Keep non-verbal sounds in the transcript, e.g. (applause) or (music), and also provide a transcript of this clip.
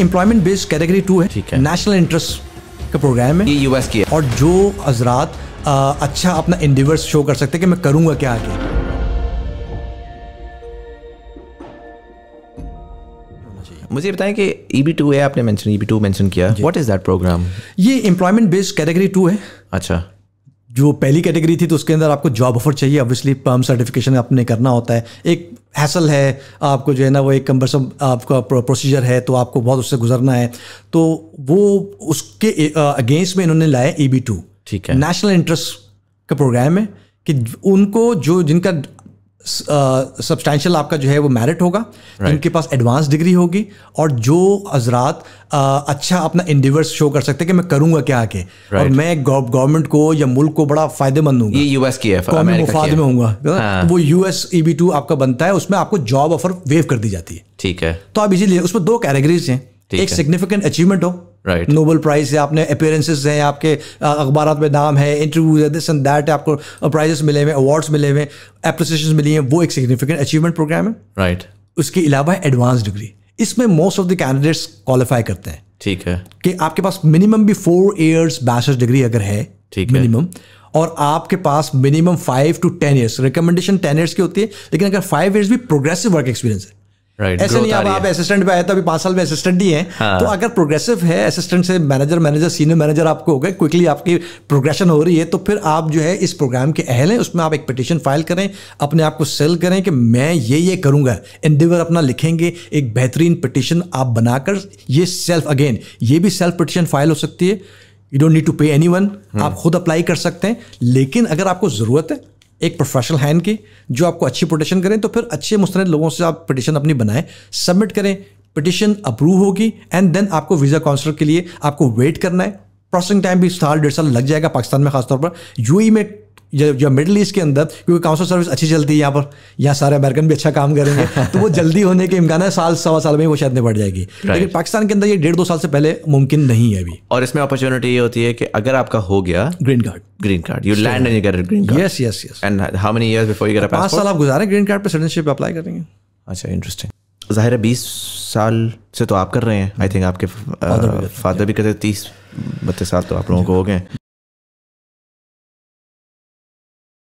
Employment based category two है national interest का programme है यूएस की है। और जो हजरात अच्छा अपना इंडिवर्स शो कर सकते हैं कि मैं करूंगा क्या आगे मुझे बताएं कि ई बी टू है आपने mention E B two mention किया व्हाट इज़ दैट प्रोग्राम ये एम्प्लॉयमेंट बेस्ड कैटेगरी टू है अच्छा जो पहली कैटेगरी थी तो उसके अंदर आपको जॉब ऑफर चाहिए ऑब्वियसली पर्म सर्टिफिकेशन आपने करना होता है एक हैसल है आपको जो है ना वो एक कम्बरसम आपका प्रोसीजर है तो आपको बहुत उससे गुजरना है तो वो उसके अगेंस्ट में इन्होंने लाया ई बी टू ठीक है नेशनल इंटरेस्ट का प्रोग्राम है कि उनको जो जिनका uh, आपका जो है वो मेरिट होगा right. जिनके पास एडवांस डिग्री होगी और जो हजरात अच्छा अपना इंडिवर्स शो कर सकते हैं कि मैं करूंगा क्या आके right. और मैं गवर्नमेंट को या मुल्क को बड़ा फायदेमंद हूँ ये यूएस की है कौमी मुफाद में हूँ हाँ. तो वो यूएस ई बी टू आपका बनता है उसमें आपको जॉब ऑफर वेव कर दी जाती है ठीक है तो आप इसीलिए उसमें दो कैटेगरीज हैं एक सिग्निफिकेंट अचीवमेंट हो राइट नोबल प्राइज है आपने अपेयरेंसेज हैं आपके अखबार में नाम है इंटरव्यूज है दिस एंड दैट आपको प्राइजेस मिले हुए अवार्ड्स मिले हुए एप्रिसिएशन मिली हैं वो एक सिग्निफिकेंट अचीवमेंट प्रोग्राम है राइट उसके अलावा एडवांस डिग्री इसमें most of the candidates qualify करते हैं ठीक है कि आपके पास मिनिमम भी फोर ईयर्स बैचलर्स डिग्री अगर है ठीक है मिनिमम और आपके पास minimum five to ten years recommendation ten years की होती है लेकिन अगर फाइव ईयर्स भी प्रोग्रेसिव वर्क एक्सपीरियंस है ऐसे नहीं अब आप असिस्टेंट पे आए तो अभी पांच साल में असिस्टेंट ही है हाँ। तो अगर प्रोग्रेसिव है असिस्टेंट से मैनेजर मैनेजर सीनियर मैनेजर आपको हो गए क्विकली आपकी प्रोग्रेशन हो रही है तो फिर आप जो है इस प्रोग्राम के अहल हैं उसमें आप एक पिटिशन फाइल करें अपने आप को सेल करें कि मैं ये ये करूंगा एंडिवर अपना लिखेंगे एक बेहतरीन पिटिशन आप बनाकर ये सेल्फ अगेन ये भी सेल्फ पिटिशन फाइल हो सकती है you don't need to pay anyone आप खुद अप्लाई कर सकते हैं लेकिन अगर आपको ज़रूरत है एक प्रोफेशनल हैंड की जो आपको अच्छी पिटिशन करें तो फिर अच्छे मुस्तैद लोगों से आप पिटिशन अपनी बनाएं सबमिट करें पटिशन अप्रूव होगी एंड देन आपको वीज़ा काउंसलर के लिए आपको वेट करना है प्रोसेसिंग टाइम भी साल डेढ़ साल लग जाएगा पाकिस्तान में खासतौर पर यू e में या मिडिल ईस्ट के अंदर क्योंकि काउंसिल सर्विस अच्छी चलती है यहाँ पर यहाँ सारे अमेरिकन भी अच्छा काम करेंगे (laughs) तो वो जल्दी होने के इम्कान है साल सवा साल में वो शायद निपट जाएगी लेकिन पाकिस्तान के अंदर ये डेढ़ दो साल से पहले मुमकिन नहीं है अभी और इसमें अपॉर्चुनिटी ये होती है कि अगर आपका हो गया green card green card you land and you get green card yes yes yes and how many years before you get a passport पांच साल आप गुजारें ग्रीन कार्ड पे सिटीजनशिप अप्लाई करेंगे अच्छा इंटरेस्टिंग जाहिर है बीस साल से तो आप कर रहे हैं आई थिंक आपके फादर भी uh, करते तीस बत्तीस साल तो आप लोगों को हो गए